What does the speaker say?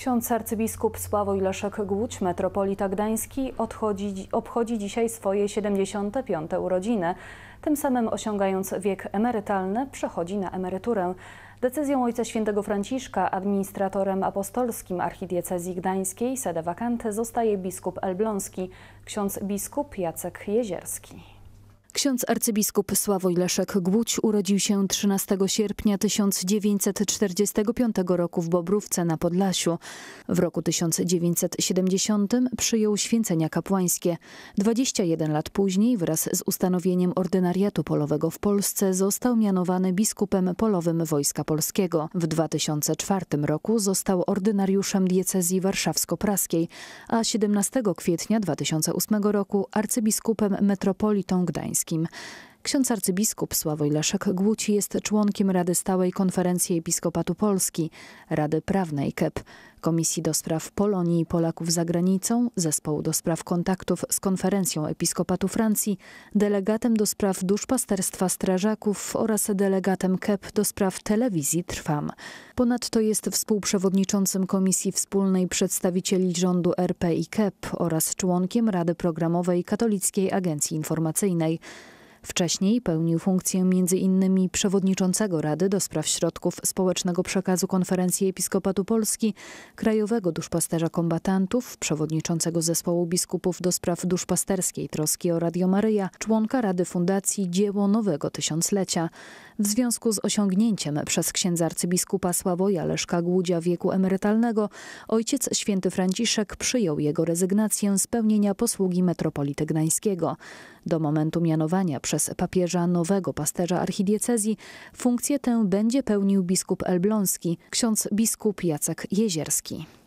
Ksiądz arcybiskup Sławoj Laszek Głódź, metropolita gdański, odchodzi, obchodzi dzisiaj swoje 75. urodziny. Tym samym osiągając wiek emerytalny, przechodzi na emeryturę. Decyzją Ojca Świętego Franciszka, administratorem apostolskim archidiecezji gdańskiej, sede vacante zostaje biskup elbląski, ksiądz biskup Jacek Jezierski. Ksiądz arcybiskup Sławoj Leszek Głódź urodził się 13 sierpnia 1945 roku w Bobrówce na Podlasiu. W roku 1970 przyjął święcenia kapłańskie. 21 lat później wraz z ustanowieniem ordynariatu polowego w Polsce został mianowany biskupem polowym Wojska Polskiego. W 2004 roku został ordynariuszem diecezji warszawsko-praskiej, a 17 kwietnia 2008 roku arcybiskupem metropolitą Gdańską. Europejskim. Ksiądz arcybiskup Sławoj Leszek Głuci jest członkiem Rady Stałej Konferencji Episkopatu Polski, Rady Prawnej KEP, Komisji do Spraw Polonii i Polaków za granicą, Zespołu do Spraw Kontaktów z Konferencją Episkopatu Francji, delegatem do spraw duszpasterstwa strażaków oraz delegatem KEP do spraw telewizji Trwam. Ponadto jest współprzewodniczącym Komisji Wspólnej Przedstawicieli Rządu RP i KEP oraz członkiem Rady Programowej Katolickiej Agencji Informacyjnej. Wcześniej pełnił funkcję m.in. przewodniczącego Rady do Spraw Środków Społecznego Przekazu Konferencji Episkopatu Polski, krajowego duszpasterza kombatantów, przewodniczącego Zespołu Biskupów do Spraw Duszpasterskiej Troski o Radio Maryja, członka Rady Fundacji Dzieło Nowego Tysiąclecia. W związku z osiągnięciem przez księdza arcybiskupa Sławoja Leszka Głudzia wieku emerytalnego, ojciec święty Franciszek przyjął jego rezygnację z pełnienia posługi metropolity gdańskiego. Do momentu mianowania przez papieża nowego pasterza archidiecezji, funkcję tę będzie pełnił biskup elbląski, ksiądz biskup Jacek Jezierski.